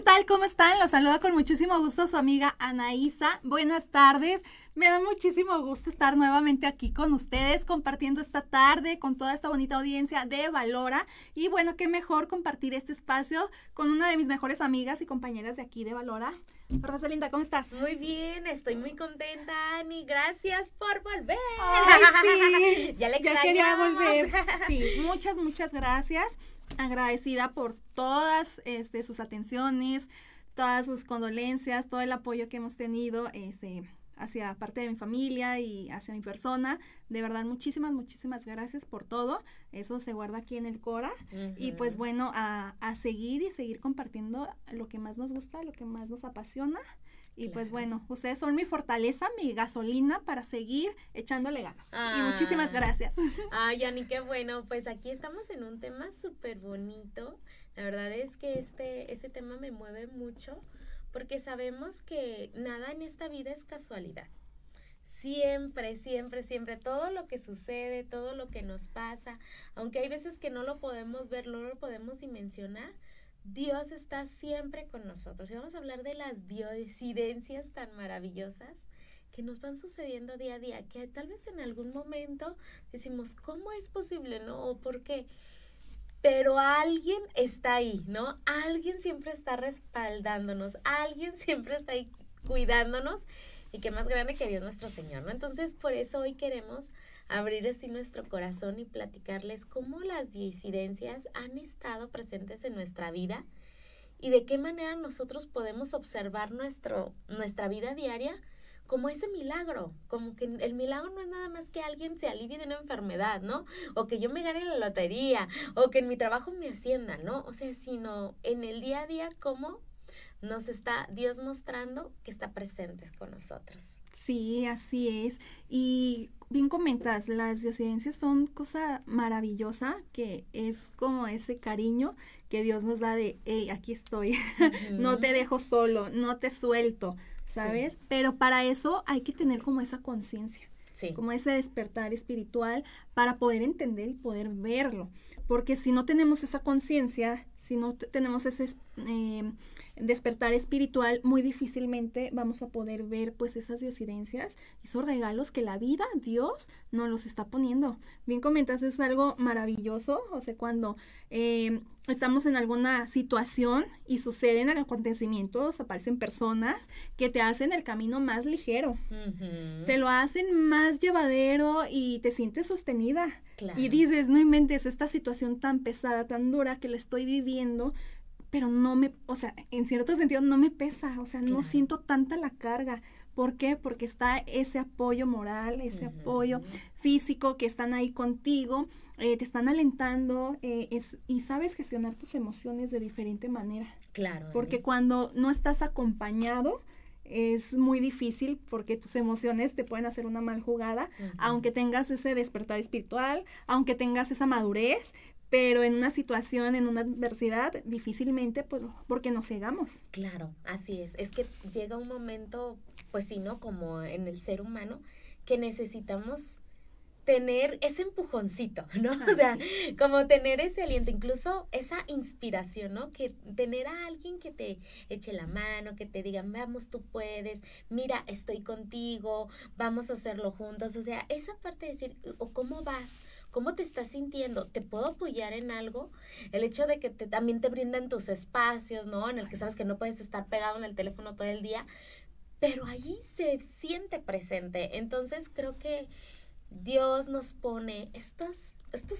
¿qué tal? ¿Cómo están? Los saluda con muchísimo gusto su amiga Anaísa. Buenas tardes. Me da muchísimo gusto estar nuevamente aquí con ustedes, compartiendo esta tarde con toda esta bonita audiencia de Valora. Y bueno, qué mejor compartir este espacio con una de mis mejores amigas y compañeras de aquí de Valora. linda ¿cómo estás? Muy bien, estoy muy contenta, Ani. Gracias por volver. sí. ya le quería volver. Sí, muchas, muchas gracias agradecida por todas este, sus atenciones, todas sus condolencias, todo el apoyo que hemos tenido este, hacia parte de mi familia y hacia mi persona. De verdad, muchísimas, muchísimas gracias por todo. Eso se guarda aquí en el Cora. Y pues bueno, a, a, seguir y seguir compartiendo lo que más nos gusta, lo que más nos apasiona. Y pues bueno, ustedes son mi fortaleza, mi gasolina para seguir echándole ganas. y ah. muchísimas gracias. Ay, Ani, qué bueno. Pues aquí estamos en un tema súper bonito. La verdad es que este, este tema me mueve mucho porque sabemos que nada en esta vida es casualidad. Siempre, siempre, siempre, todo lo que sucede, todo lo que nos pasa, aunque hay veces que no lo podemos ver, no lo podemos dimensionar, Dios está siempre con nosotros. Y vamos a hablar de las diocidencias tan maravillosas que nos van sucediendo día a día, que tal vez en algún momento decimos, ¿cómo es posible? ¿No? ¿O por qué? Pero alguien está ahí, ¿no? Alguien siempre está respaldándonos, alguien siempre está ahí cuidándonos y qué más grande que Dios nuestro Señor, ¿no? Entonces, por eso hoy queremos abrir así nuestro corazón y platicarles cómo las disidencias han estado presentes en nuestra vida y de qué manera nosotros podemos observar nuestro, nuestra vida diaria como ese milagro, como que el milagro no es nada más que alguien se alivie de una enfermedad, ¿no? O que yo me gane la lotería, o que en mi trabajo me ascienda, ¿no? O sea, sino en el día a día cómo nos está Dios mostrando que está presente con nosotros. Sí, así es. Y bien comentas, las diosidencias son cosa maravillosa, que es como ese cariño que Dios nos da de, hey, aquí estoy, no te dejo solo, no te suelto, ¿sabes? Pero para eso hay que tener como esa conciencia. Sí. como ese despertar espiritual para poder entender y poder verlo. Porque si no tenemos esa conciencia, si no tenemos ese, eh, despertar espiritual, muy difícilmente vamos a poder ver pues esas diosidencias, esos regalos que la vida, Dios, nos los está poniendo. Bien comentas, es algo maravilloso, o sea, cuando em, estamos en alguna situación y suceden acontecimientos, aparecen personas que te hacen el camino más ligero, te lo hacen más llevadero y te sientes sostenida. Y dices, no inventes esta situación tan pesada, tan dura que la estoy viviendo, pero no me, o sea, en cierto sentido no me pesa, o sea, no siento tanta la carga. ¿Por qué? Porque está ese apoyo moral, ese apoyo físico que están ahí contigo, eh, te están alentando eh, es, y sabes gestionar tus emociones de diferente manera. Claro. ¿eh? Porque cuando no estás acompañado es muy difícil porque tus emociones te pueden hacer una mal jugada, aunque tengas ese despertar espiritual, aunque tengas esa madurez, pero en una situación, en una adversidad, difícilmente, pues, porque nos cegamos. Claro, así es. Es que llega un momento, pues sí, ¿no? Como en el ser humano, que necesitamos tener ese empujoncito, ¿no? o sea, como tener ese aliento, incluso esa inspiración, ¿no? Que tener a alguien que te eche la mano, que te diga, vamos, tú puedes, mira, estoy contigo, vamos a hacerlo juntos, o sea, esa parte de decir, o cómo vas, ¿Cómo te estás sintiendo? ¿Te puedo apoyar en algo? El hecho de que también te brinden tus espacios, ¿no? En el que sabes que no puedes estar pegado en el teléfono todo el día, pero allí se siente presente. Entonces creo que Dios nos pone estos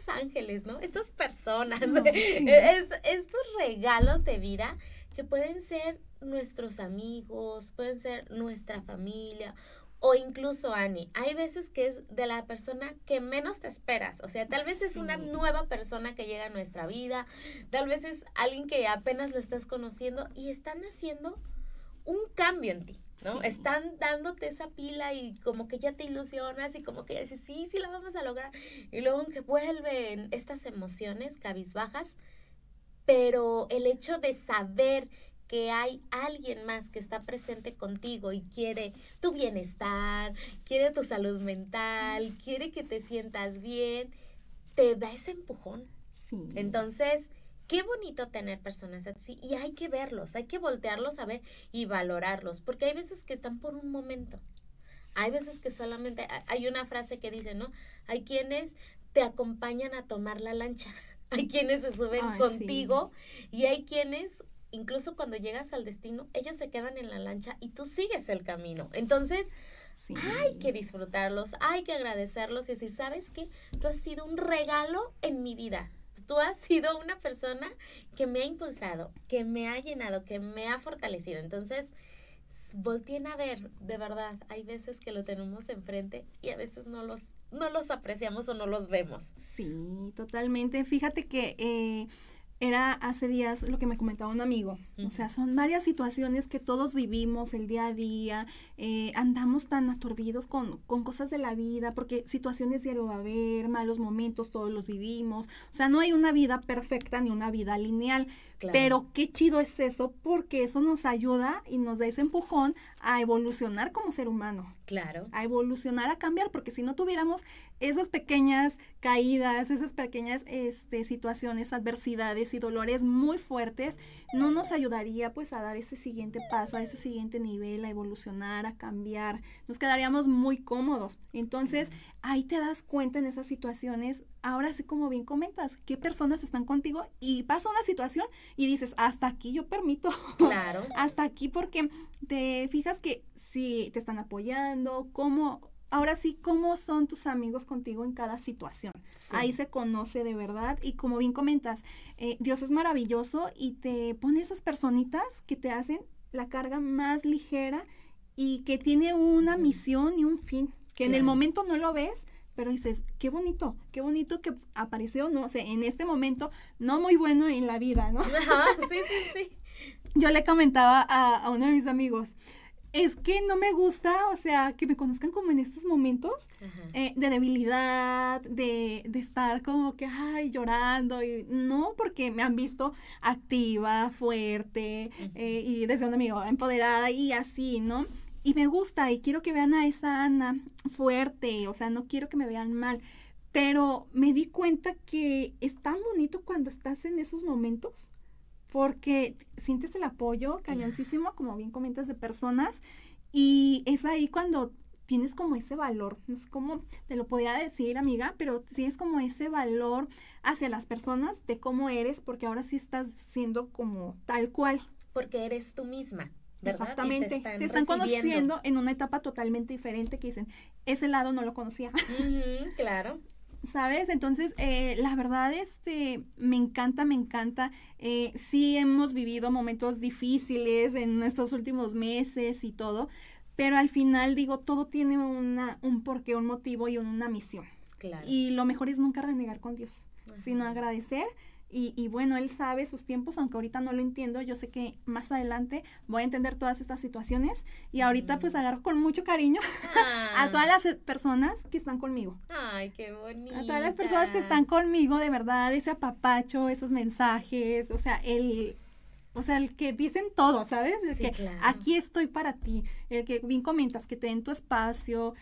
ángeles, ¿no? Estas personas, estos regalos de vida que pueden ser nuestros amigos, pueden ser nuestra familia o incluso Ani, hay veces que es de la persona que menos te esperas, o sea, tal vez es una nueva persona que llega a nuestra vida, tal vez es alguien que apenas lo estás conociendo y están haciendo un cambio en ti, ¿no? Están dándote esa pila y como que ya te ilusionas y como que ya dices, sí, sí la vamos a lograr. Y luego que vuelven estas emociones cabizbajas, pero el hecho de saber que hay alguien más que está presente contigo y quiere tu bienestar, quiere tu salud mental, quiere que te sientas bien, te da ese empujón. Sí. Entonces, qué bonito tener personas así y hay que verlos, hay que voltearlos a ver y valorarlos, porque hay veces que están por un momento. Hay veces que solamente hay una frase que dice, ¿no? Hay quienes te acompañan a tomar la lancha. Hay quienes se suben contigo y hay quienes incluso cuando llegas al destino, ellos se quedan en la lancha y tú sigues el camino. Entonces, hay que disfrutarlos, hay que agradecerlos y decir, ¿sabes qué? Tú has sido un regalo en mi vida. Tú has sido una persona que me ha impulsado, que me ha llenado, que me ha fortalecido. Entonces, volteen a ver, de verdad, hay veces que lo tenemos enfrente y a veces no los, no los apreciamos o no los vemos. Sí, totalmente. Fíjate que eh, era hace días lo que me comentaba un amigo. O sea, son varias situaciones que todos vivimos el día a día, eh, andamos tan aturdidos con, con, cosas de la vida, porque situaciones diario va a haber, malos momentos, todos los vivimos. O sea, no hay una vida perfecta ni una vida lineal. Pero qué chido es eso, porque eso nos ayuda y nos da ese empujón a evolucionar como ser humano. Claro. A evolucionar, a cambiar, porque si no tuviéramos esas pequeñas caídas, esas pequeñas este, situaciones, adversidades y dolores muy fuertes, no nos ayudaría pues a dar ese siguiente paso, a ese siguiente nivel, a evolucionar, a cambiar. Nos quedaríamos muy cómodos. Entonces, ahí te das cuenta en esas situaciones, ahora sí como bien comentas, qué personas están contigo y pasa una situación y dices, hasta aquí yo permito. Claro. hasta aquí porque te fijas que si te están apoyando, cómo, ahora sí, cómo son tus amigos contigo en cada situación. Ahí se conoce de verdad y como bien comentas, eh, Dios es maravilloso y te pone esas personitas que te hacen la carga más ligera y que tiene una misión y un fin, que en el momento no lo ves, pero dices, qué bonito, qué bonito que apareció, no o sé, sea, en este momento no muy bueno en la vida, ¿no? sí, sí, sí. Yo le comentaba a, uno de mis amigos, es que no me gusta, o sea, que me conozcan como en estos momentos eh, de debilidad, de, estar como que, ay, llorando, y no, porque me han visto activa, fuerte, eh, y desde un amigo empoderada y así, ¿no? y me gusta y quiero que vean a esa Ana fuerte, o sea, no quiero que me vean mal, pero me di cuenta que es tan bonito cuando estás en esos momentos porque sientes el apoyo calientísimo, como bien comentas, de personas y es ahí cuando tienes como ese valor, no es como, te lo podía decir amiga, pero tienes como ese valor hacia las personas de cómo eres porque ahora sí estás siendo como tal cual. Porque eres tú misma. Exactamente. Te están, conociendo en una etapa totalmente diferente que dicen, ese lado no lo conocía. claro. ¿Sabes? Entonces, eh, la verdad, este, me encanta, me encanta. Eh, sí hemos vivido momentos difíciles en estos últimos meses y todo, pero al final digo, todo tiene una, un porqué, un motivo y una misión. Claro. Y lo mejor es nunca renegar con Dios, sino agradecer y, bueno, él sabe sus tiempos, aunque ahorita no lo entiendo, yo sé que más adelante voy a entender todas estas situaciones y ahorita pues mm. agarro con mucho cariño a ah. todas las eh, personas que están conmigo. Ay, qué bonito. A todas las personas que están conmigo, de verdad, ese apapacho, esos mensajes, o sea, el... O sea, el que dicen todo, ¿sabes? aquí estoy para ti, el que bien comentas, que te den tu espacio.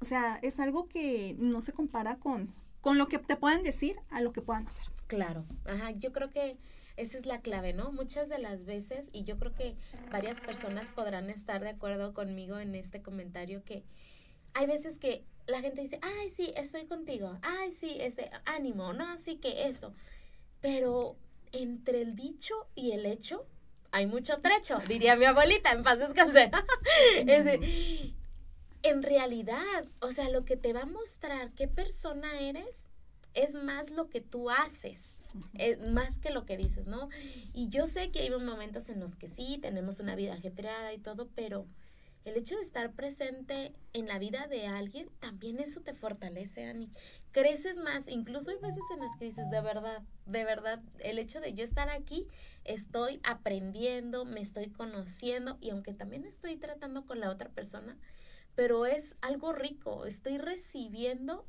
O sea, es algo que no se compara con, con lo que te puedan decir a lo que puedan hacer. Claro, ajá, yo creo que esa es la clave, ¿no? Muchas de las veces, y yo creo que varias personas podrán estar de acuerdo conmigo en este comentario, que hay veces que la gente dice, ay, sí, estoy contigo, ay, sí, ese ánimo, ¿no? Así que eso. Pero entre el dicho y el hecho, hay mucho trecho, diría mi abuelita, en paz descanse. es decir, en realidad, o sea, lo que te va a mostrar qué persona eres es más lo que tú haces. Eh, más que lo que dices, ¿no? Y yo sé que hay momentos en los que sí, tenemos una vida ajetreada y todo, pero el hecho de estar presente en la vida de alguien, también eso te fortalece, Ani. Creces más, incluso hay veces en las que dices, de verdad, de verdad, el hecho de yo estar aquí, estoy aprendiendo, me estoy conociendo y aunque también estoy tratando con la otra persona, pero es algo rico, estoy recibiendo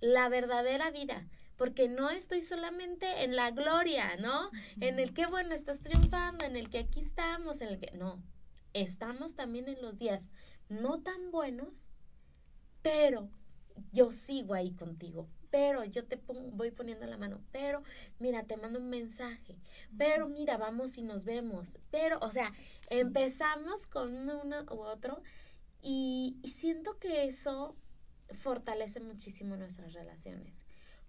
la verdadera vida, porque no estoy solamente en la gloria, ¿no? En el que bueno estás triunfando, en el que aquí estamos, en el que no, estamos también en los días no tan buenos, pero yo sigo ahí contigo. Pero yo te voy poniendo la mano, pero mira, te mando un mensaje, pero mira, vamos y nos vemos, pero, o sea, empezamos con uno, u otro y siento que eso fortalece muchísimo nuestras relaciones.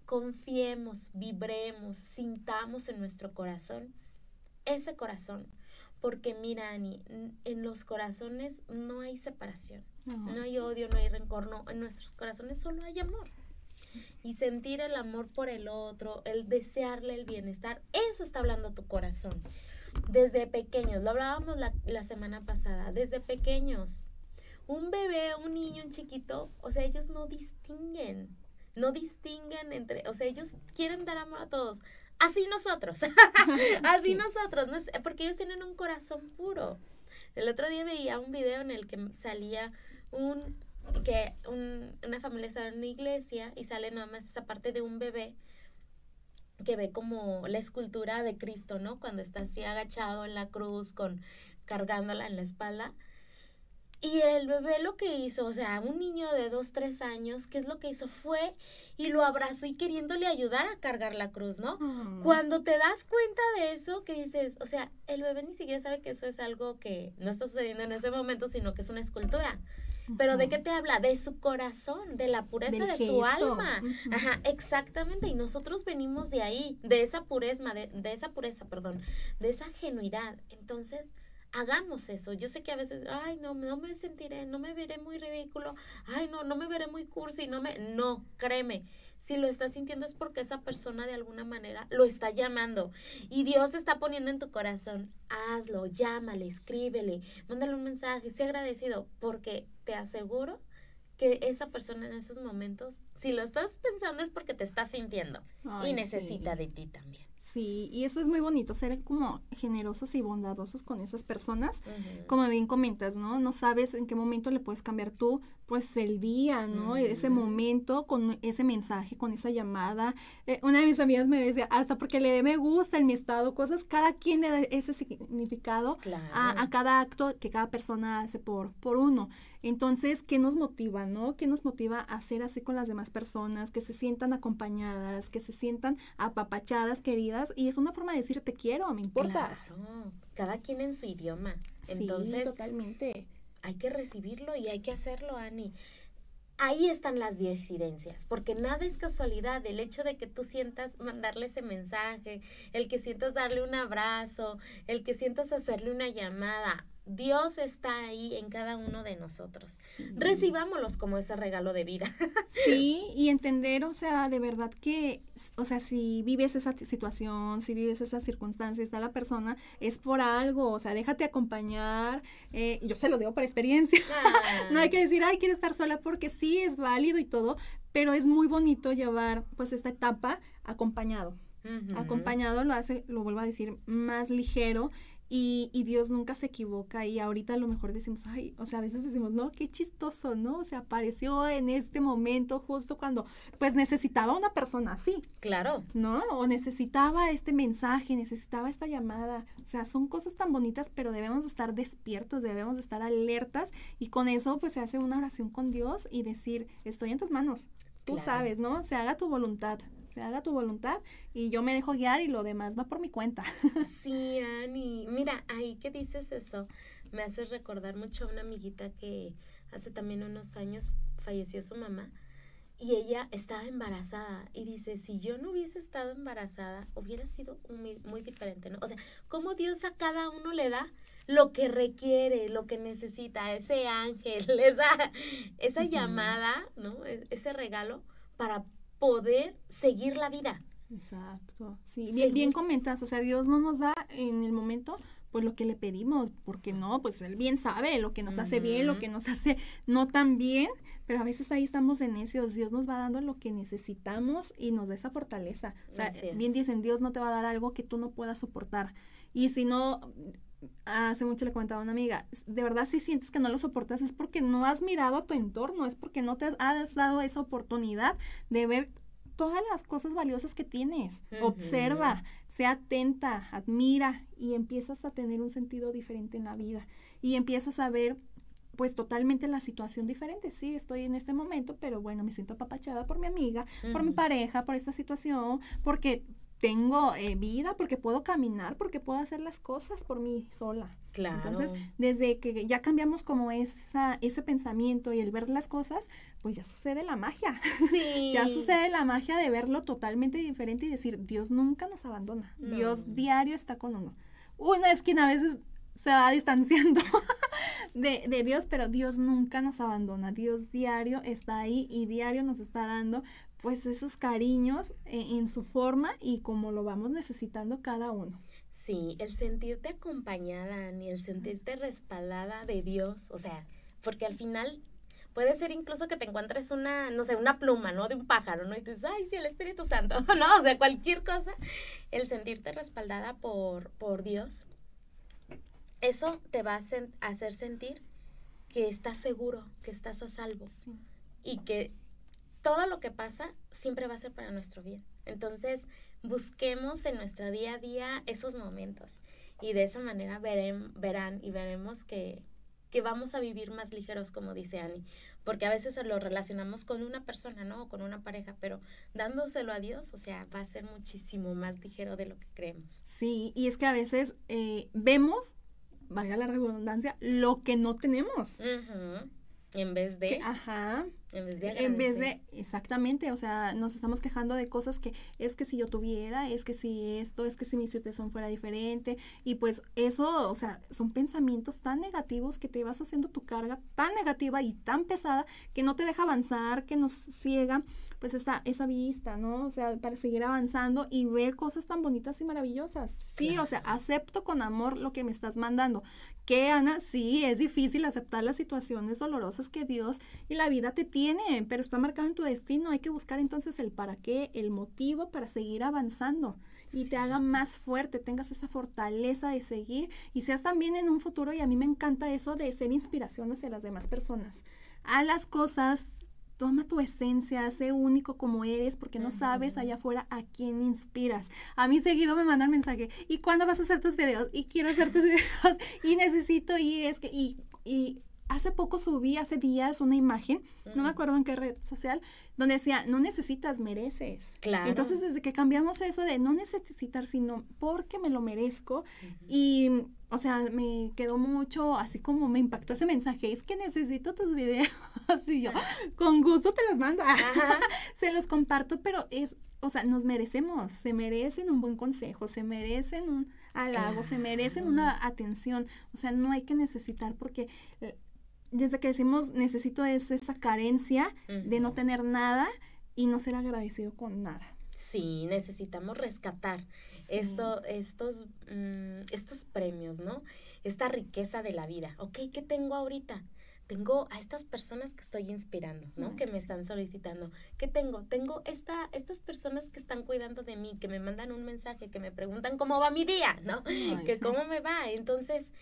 Confiemos, vibremos, sintamos en nuestro corazón ese corazón. Porque mira, Ani, en los corazones no hay separación, no, hay odio, no hay rencor, no, en nuestros corazones solo hay amor. Y sentir el amor por el otro, el desearle el bienestar, eso está hablando tu corazón. Desde pequeños, lo hablábamos la semana pasada, desde pequeños, un bebé, un niño, un chiquito, o sea, ellos no distinguen, no distinguen entre, o sea, ellos quieren dar amor a todos. Así nosotros, así nosotros, no porque ellos tienen un corazón puro. El otro día veía un video en el que salía un que un, una familia estaba en una iglesia y sale nada más esa parte de un bebé que ve como la escultura de Cristo, ¿no? Cuando está así agachado en la cruz con cargándola en la espalda y el bebé lo que hizo, o sea, un niño de dos, tres años, ¿qué es lo que hizo? Fue y lo abrazó y queriéndole ayudar a cargar la cruz, ¿no? Mm. Cuando te das cuenta de eso, que dices, o sea, el bebé ni siquiera sabe que eso es algo que no está sucediendo en ese momento, sino que es una escultura. Pero ¿de qué te habla? De su corazón, de la pureza de su alma. Ajá, exactamente. Y nosotros venimos de ahí, de esa pureza, de, de esa pureza, perdón, de esa genuidad. Entonces, hagamos eso. Yo sé que a veces, ay, no, no me sentiré, no me veré muy ridículo, ay, no, no me veré muy cursi, no me, no, créeme. Si lo estás sintiendo es porque esa persona de alguna manera lo está llamando y Dios te está poniendo en tu corazón. Hazlo, llámale, escríbele, mándale un mensaje, sé agradecido, porque te aseguro que esa persona en esos momentos, si lo estás pensando es porque te está sintiendo y necesita de ti también. Sí, y eso es muy bonito, ser como generosos y bondadosos con esas personas. Como bien comentas, ¿no? No sabes en qué momento le puedes cambiar tú, pues el día, ¿no? Ese momento, con ese mensaje, con esa llamada. Eh, una de mis amigas me decía, hasta porque le dé me gusta en mi estado, cosas, cada quien le da ese significado a, cada acto que cada persona hace por, por uno. Entonces, ¿qué nos motiva, no? ¿Qué nos motiva a ser así con las demás personas? Que se sientan acompañadas, que se sientan apapachadas, queridas y es una forma de decir te quiero, me importas. Claro, cada quien en su idioma. Entonces, totalmente. Hay que recibirlo y hay que hacerlo, Ani. Ahí están las disidencias, porque nada es casualidad. El hecho de que tú sientas mandarle ese mensaje, el que sientas darle un abrazo, el que sientas hacerle una llamada, Dios está ahí en cada uno de nosotros. Recibámoslos como ese regalo de vida. sí, y entender, o sea, de verdad que, o sea, si vives esa situación, si vives esa circunstancia, está la persona, es por algo, o sea, déjate acompañar. Eh, yo se lo digo por experiencia. no hay que decir, ay, quiero estar sola, porque sí, es válido y todo, pero es muy bonito llevar, pues, esta etapa acompañado. Acompañado lo hace, lo vuelvo a decir, más ligero y, Dios nunca se equivoca y ahorita a lo mejor decimos, ay, o sea, a veces decimos, no, qué chistoso, ¿no? O sea, apareció en este momento justo cuando, pues necesitaba una persona así. Claro. ¿No? O necesitaba este mensaje, necesitaba esta llamada. O sea, son cosas tan bonitas, pero debemos estar despiertos, debemos estar alertas y con eso pues se hace una oración con Dios y decir, estoy en tus manos. Tú sabes, ¿no? Se haga tu voluntad se haga tu voluntad y yo me dejo guiar y lo demás va por mi cuenta. Sí, Ani, mira, ahí que dices eso, me hace recordar mucho a una amiguita que hace también unos años falleció su mamá y ella estaba embarazada y dice, si yo no hubiese estado embarazada, hubiera sido muy, diferente, ¿no? O sea, cómo Dios a cada uno le da lo que requiere, lo que necesita, ese ángel, esa, esa llamada, ¿no? E-, ese regalo para poder seguir la vida. Exacto. Sí, bien, bien comentas, o sea, Dios no nos da en el momento pues lo que le pedimos, porque no, pues él bien sabe lo que nos hace bien, lo que nos hace no tan bien, pero a veces ahí estamos en necios, Dios nos va dando lo que necesitamos y nos da esa fortaleza. O sea, bien dicen, Dios no te va a dar algo que tú no puedas soportar. Y si no hace mucho le comentado a una amiga, de verdad si sientes que no lo soportas es porque no has mirado a tu entorno, es porque no te has dado esa oportunidad de ver todas las cosas valiosas que tienes. Observa, sea atenta, admira y empiezas a tener un sentido diferente en la vida y empiezas a ver pues totalmente la situación diferente. Sí, estoy en este momento, pero bueno, me siento apapachada por mi amiga, por mi pareja, por esta situación, porque tengo eh, vida, porque puedo caminar, porque puedo hacer las cosas por mí sola. Entonces, desde que ya cambiamos como esa, ese pensamiento y el ver las cosas, pues ya sucede la magia. Sí. ya sucede la magia de verlo totalmente diferente y decir, Dios nunca nos abandona. Dios diario está con uno. una es quien a veces se va distanciando. de, de Dios, pero Dios nunca nos abandona. Dios diario está ahí y diario nos está dando pues esos cariños eh, en, su forma y como lo vamos necesitando cada uno. Sí, el sentirte acompañada, ni el sentirte respaldada de Dios, o sea, porque al final puede ser incluso que te encuentres una, no sé, una pluma, ¿no? De un pájaro, ¿no? Y te dices, ay, sí, el Espíritu Santo, ¿no? O sea, cualquier cosa. El sentirte respaldada por, por Dios, eso te va a hacer sentir que estás seguro, que estás a salvo y que todo lo que pasa siempre va a ser para nuestro bien. Entonces, busquemos en nuestro día a día esos momentos y de esa manera verán y veremos que, vamos a vivir más ligeros, como dice Ani, porque a veces lo relacionamos con una persona, ¿no? O con una pareja, pero dándoselo a Dios, o sea, va a ser muchísimo más ligero de lo que creemos. Sí, y es que a veces eh, vemos valga la redundancia, lo que no tenemos. En vez de... ajá. En vez de En vez de, exactamente, o sea, nos estamos quejando de cosas que es que si yo tuviera, es que si esto, es que si mi situación fuera diferente, y pues eso, o sea, son pensamientos tan negativos que te vas haciendo tu carga tan negativa y tan pesada que no te deja avanzar, que nos ciega pues esa, esa vista, ¿no? O sea, para seguir avanzando y ver cosas tan bonitas y maravillosas. Sí, o sea, acepto con amor lo que me estás mandando. Que, Ana, sí, es difícil aceptar las situaciones dolorosas que Dios y la vida te tiene pero está marcado en tu destino. Hay que buscar entonces el para qué, el motivo para seguir avanzando y te haga más fuerte, tengas esa fortaleza de seguir y seas también en un futuro, y a mí me encanta eso de ser inspiración hacia las demás personas. A las cosas Toma tu esencia, sé único como eres, porque no sabes allá afuera a quién inspiras. A mí seguido me mandan mensaje, ¿y cuándo vas a hacer tus videos? Y quiero hacer tus videos, y necesito, y es que, y, y hace poco subí, hace días, una imagen, no me acuerdo en qué red social, donde decía, no necesitas, mereces. Claro. Entonces, desde que cambiamos eso de no necesitar, sino porque me lo merezco, y, o sea, me quedó mucho, así como me impactó ese mensaje, es que necesito tus videos, y yo, con gusto te los mando, se los comparto, pero es, o sea, nos merecemos, se merecen un buen consejo, se merecen un halago, se merecen una ah. atención, o sea, no hay que necesitar porque eh, desde que decimos necesito es esa carencia de no tener nada y no ser agradecido con nada. Sí, necesitamos rescatar esto, estos, mm, estos premios, ¿no? Esta riqueza de la vida. Ok, ¿qué tengo ahorita? Tengo a estas personas que estoy inspirando, ¿no? Que me están solicitando. ¿Qué tengo? Tengo esta, estas personas que están cuidando de mí, que me mandan un mensaje, que me preguntan cómo va mi día, ¿no? Que cómo me va. Entonces,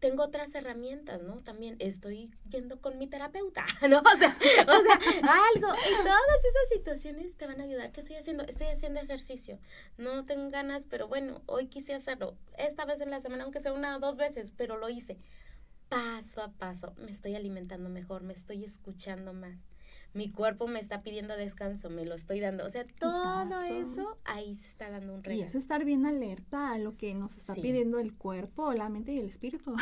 tengo otras herramientas, ¿no? También estoy yendo con mi terapeuta, ¿no? O sea, o sea algo. Y todas esas situaciones te van a ayudar. ¿Qué estoy haciendo? Estoy haciendo ejercicio. No tengo ganas, pero bueno, hoy quise hacerlo. Esta vez en la semana, aunque sea una o dos veces, pero lo hice. Paso a paso, me estoy alimentando mejor, me estoy escuchando más mi cuerpo me está pidiendo descanso, me lo estoy dando. O sea, todo eso ahí se está dando un regalo. Y eso estar bien alerta a lo que nos está pidiendo el cuerpo, la mente y el espíritu.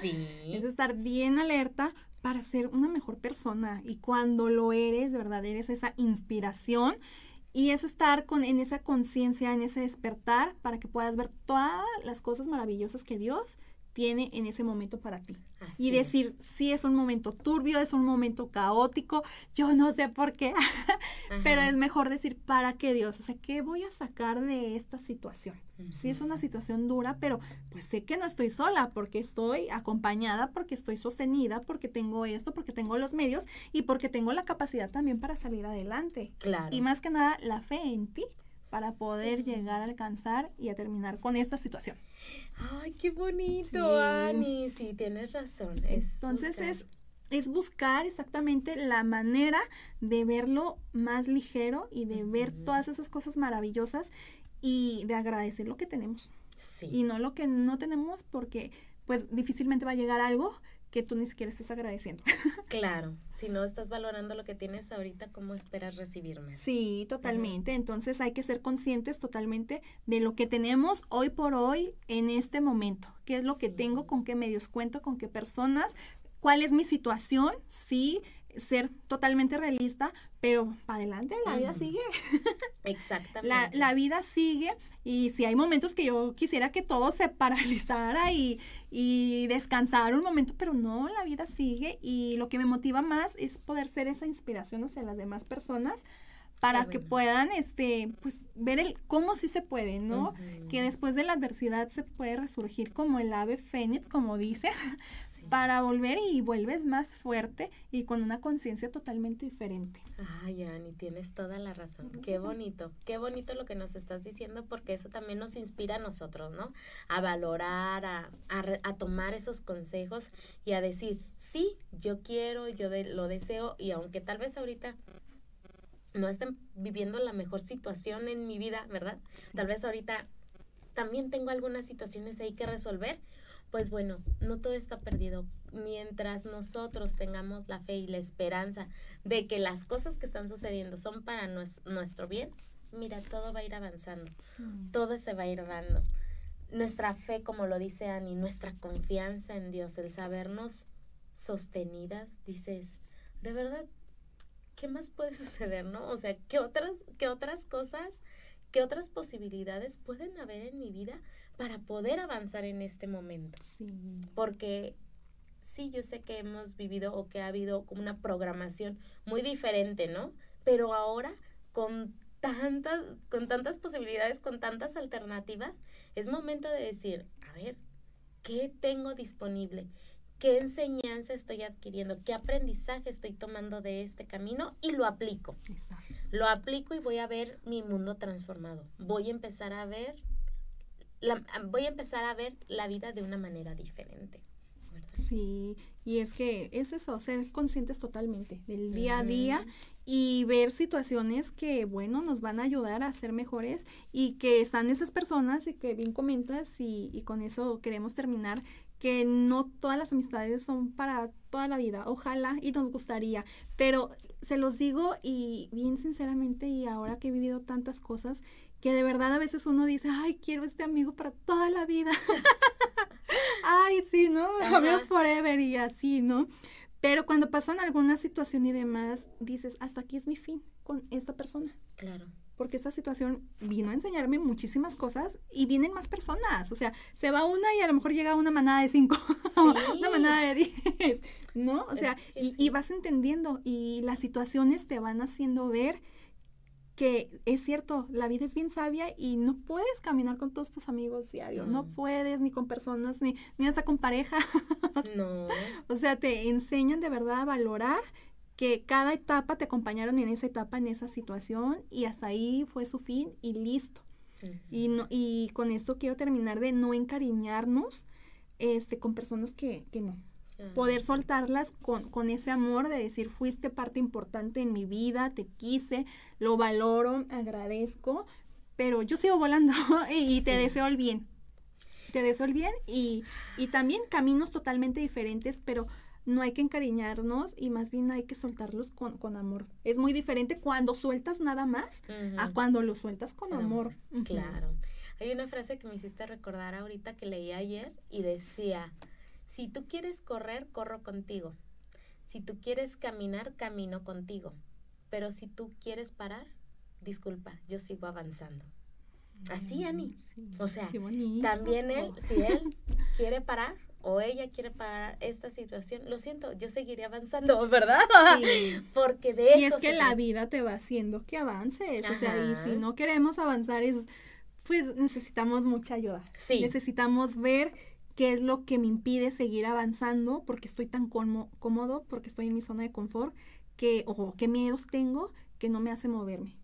Sí. es estar bien alerta para ser una mejor persona. Y cuando lo eres, de verdad, eres esa inspiración. Y es estar con, en esa conciencia, en ese despertar, para que puedas ver todas las cosas maravillosas que Dios tiene en ese momento para ti. y decir, si sí, es un momento turbio, es un momento caótico, yo no sé por qué, pero es mejor decir, ¿para qué Dios? O sea, ¿qué voy a sacar de esta situación? Si Sí, es una situación dura, pero pues sé que no estoy sola porque estoy acompañada, porque estoy sostenida, porque tengo esto, porque tengo los medios y porque tengo la capacidad también para salir adelante. Claro. Y más que nada, la fe en ti para poder llegar a alcanzar y a terminar con esta situación. Ay, qué bonito, Ani. Sí, tienes razón. Entonces es es buscar exactamente la manera de verlo más ligero y de ver todas esas cosas maravillosas y de agradecer lo que tenemos. Sí. Y no lo que no tenemos porque pues difícilmente va a llegar algo que tú ni siquiera estés agradeciendo. Claro, si no estás valorando lo que tienes ahorita, ¿cómo esperas recibirme? Sí, totalmente. Entonces hay que ser conscientes totalmente de lo que tenemos hoy por hoy en este momento. ¿Qué es lo que tengo? ¿Con qué medios cuento? ¿Con qué personas? ¿Cuál es mi situación? Sí ser totalmente realista, pero para adelante la vida sigue. Exactamente. La, vida sigue y si hay momentos que yo quisiera que todo se paralizara y, y descansar un momento, pero no, la vida sigue y lo que me motiva más es poder ser esa inspiración hacia las demás personas para que puedan este pues ver el cómo sí se puede, ¿no? Que después de la adversidad se puede resurgir como el ave fénix, como dice, para volver y vuelves más fuerte y con una conciencia totalmente diferente. Ay, Ani, tienes toda la razón. Qué bonito, qué bonito lo que nos estás diciendo porque eso también nos inspira a nosotros, ¿no? A valorar, a, tomar esos consejos y a decir, sí, yo quiero, yo lo deseo y aunque tal vez ahorita no estén viviendo la mejor situación en mi vida, ¿verdad? Tal vez ahorita también tengo algunas situaciones ahí que resolver pues bueno, no todo está perdido. Mientras nosotros tengamos la fe y la esperanza de que las cosas que están sucediendo son para nuestro bien, mira, todo va a ir avanzando, todo se va a ir dando. Nuestra fe, como lo dice Annie, nuestra confianza en Dios, el sabernos sostenidas, dices, de verdad, ¿qué más puede suceder, no? O sea, ¿qué otras, qué otras cosas, qué otras posibilidades pueden haber en mi vida para poder avanzar en este momento. Sí. Porque sí, yo sé que hemos vivido o que ha habido como una programación muy diferente, ¿no? Pero ahora con tantas, con tantas posibilidades, con tantas alternativas, es momento de decir, a ver, ¿qué tengo disponible? ¿Qué enseñanza estoy adquiriendo? ¿Qué aprendizaje estoy tomando de este camino? Y lo aplico. Lo aplico y voy a ver mi mundo transformado. Voy a empezar a ver voy a empezar a ver la vida de una manera diferente. Sí, y es que es eso, ser conscientes totalmente del día a día y ver situaciones que, bueno, nos van a ayudar a ser mejores y que están esas personas y que bien comentas y, y con eso queremos terminar, que no todas las amistades son para toda la vida, ojalá y nos gustaría, pero se los digo y bien sinceramente y ahora que he vivido tantas cosas, que de verdad a veces uno dice, ay, quiero este amigo para toda la vida. ay, sí, ¿no? Ajá. Amigos forever y así, ¿no? Pero cuando pasan alguna situación y demás, dices, hasta aquí es mi fin con esta persona. Claro. Porque esta situación vino a enseñarme muchísimas cosas y vienen más personas. O sea, se va una y a lo mejor llega una manada de cinco, una manada de diez, ¿no? O sea, y vas entendiendo y las situaciones te van haciendo ver que es cierto, la vida es bien sabia y no puedes caminar con todos tus amigos diarios, no, puedes ni con personas, ni, ni hasta con pareja. No. o sea, te enseñan de verdad a valorar que cada etapa te acompañaron en esa etapa, en esa situación y hasta ahí fue su fin y listo. y, no, y con esto quiero terminar de no encariñarnos este, con personas que, que no, Ah. poder soltarlas con, ese amor de decir, fuiste parte importante en mi vida, te quise, lo valoro, agradezco, pero yo sigo volando y, te deseo el bien. Te deseo el bien y, también caminos totalmente diferentes, pero no hay que encariñarnos y más bien hay que soltarlos con, amor. Es muy diferente cuando sueltas nada más a cuando lo sueltas con amor. Claro. Hay una frase que me hiciste recordar ahorita que leí ayer y decía, si tú quieres correr, corro contigo. Si tú quieres caminar, camino contigo. Pero si tú quieres parar, disculpa, yo sigo avanzando. Así, Ani. o sea, también él, si él quiere parar o ella quiere parar esta situación, lo siento, yo seguiré avanzando, ¿verdad? Porque de eso. Y es que la vida te va haciendo que avances. O sea, y si no queremos avanzar, es, pues necesitamos mucha ayuda. Sí. Necesitamos ver qué es lo que me impide seguir avanzando porque estoy tan cómodo, porque estoy en mi zona de confort, que, o qué miedos tengo que no me hace moverme.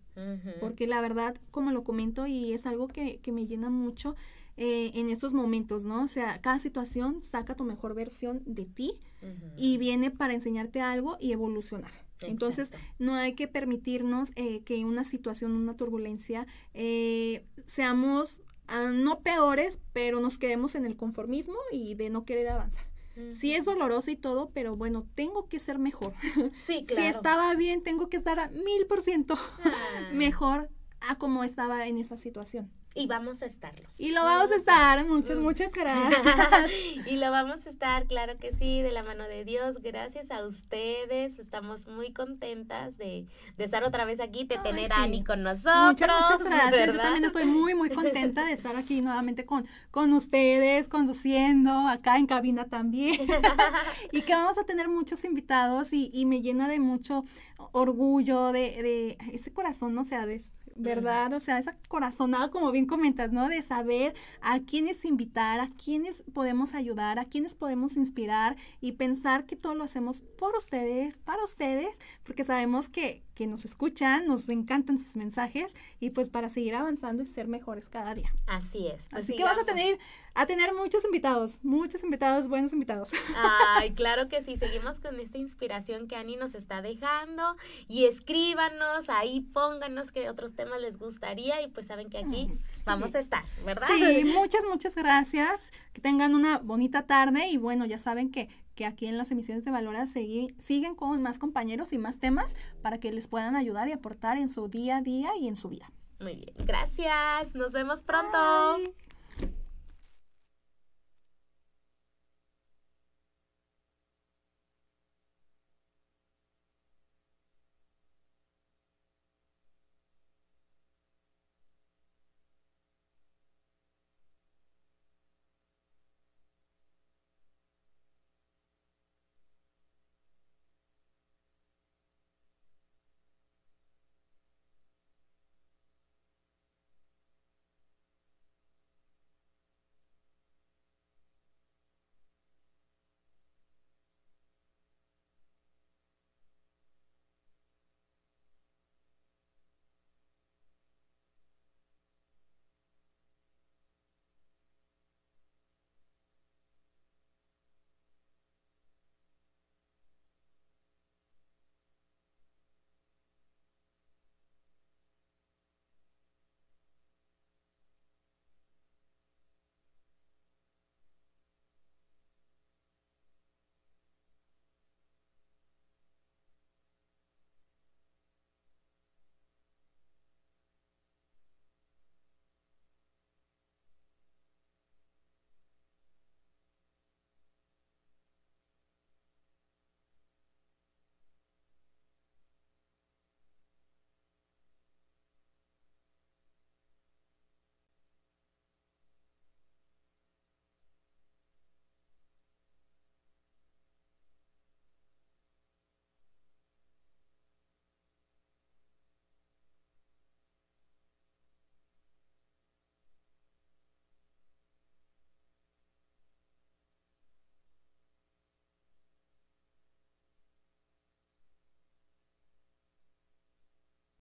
Porque la verdad, como lo comento, y es algo que, me llena mucho eh, en estos momentos, ¿no? O sea, cada situación saca tu mejor versión de ti y viene para enseñarte algo y evolucionar. Entonces, no hay que permitirnos eh, que una situación, una turbulencia, eh, seamos Ah, no peores, pero nos quedemos en el conformismo y de no querer avanzar. Si Sí es doloroso y todo, pero bueno, tengo que ser mejor. Sí, claro. si estaba bien, tengo que estar a mil por ciento ah. mejor a como estaba en esa situación. Y vamos a estarlo. Y lo vamos a estar, muchas, mm. muchas gracias. y lo vamos a estar, claro que sí, de la mano de Dios. Gracias a ustedes. Estamos muy contentas de, de estar otra vez aquí, de tener a Ani con nosotros. Muchas, muchas gracias. Yo también estoy muy, muy contenta de estar aquí nuevamente con, con ustedes, conduciendo, acá en cabina también. y que vamos a tener muchos invitados y, y me llena de mucho orgullo, de, de ese corazón, no sé de ¿verdad? O sea, esa corazonada, como bien comentas, ¿no? De saber a quiénes invitar, a quiénes podemos ayudar, a quiénes podemos inspirar y pensar que todo lo hacemos por ustedes, para ustedes, porque sabemos que, nos escuchan, nos encantan sus mensajes y pues para seguir avanzando y ser mejores cada día. Así es. Pues Así que vas a tener, a tener muchos invitados, muchos invitados, buenos invitados. Ay, claro que sí, seguimos con esta inspiración que Ani nos está dejando y escríbanos, ahí pónganos que otros temas les gustaría y pues saben que aquí vamos a estar, ¿verdad? Sí, muchas, muchas gracias. Que tengan una bonita tarde y bueno, ya saben que, aquí en las emisiones de Valora siguen con más compañeros y más temas para que les puedan ayudar y aportar en su día a día y en su vida. Muy bien, gracias. Nos vemos pronto.